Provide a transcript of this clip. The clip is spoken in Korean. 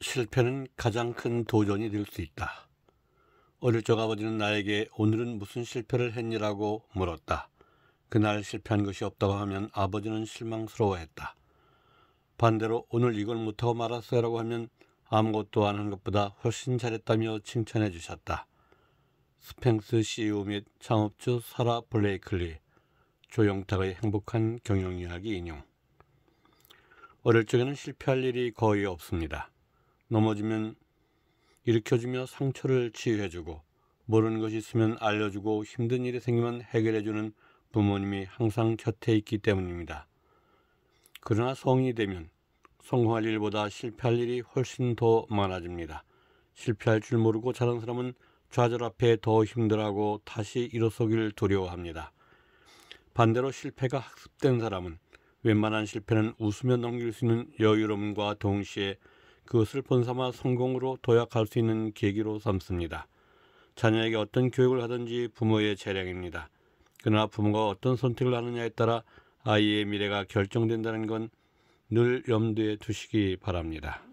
실패는 가장 큰 도전이 될 수 있다. 어릴 적 아버지는 나에게 오늘은 무슨 실패를 했니라고 물었다. 그날 실패한 것이 없다고 하면 아버지는 실망스러워했다. 반대로 오늘 이걸 못하고 말았어요라고 하면 아무것도 안 하는 것보다 훨씬 잘했다며 칭찬해 주셨다. 스팽스 CEO 및 창업주 사라 블레이클리, 조영탁의 행복한 경영 이야기 인용. 어릴 적에는 실패할 일이 거의 없습니다. 넘어지면 일으켜주며 상처를 치유해주고 모르는 것이 있으면 알려주고 힘든 일이 생기면 해결해주는 부모님이 항상 곁에 있기 때문입니다. 그러나 성인이 되면 성공할 일보다 실패할 일이 훨씬 더 많아집니다. 실패할 줄 모르고 자란 사람은 좌절 앞에 더 힘들어하고 다시 일어서길 두려워합니다. 반대로 실패가 학습된 사람은 웬만한 실패는 웃으며 넘길 수 있는 여유로움과 동시에 그것을 본삼아 성공으로 도약할 수 있는 계기로 삼습니다. 자녀에게 어떤 교육을 하든지 부모의 재량입니다. 그러나 부모가 어떤 선택을 하느냐에 따라 아이의 미래가 결정된다는 건 늘 염두에 두시기 바랍니다.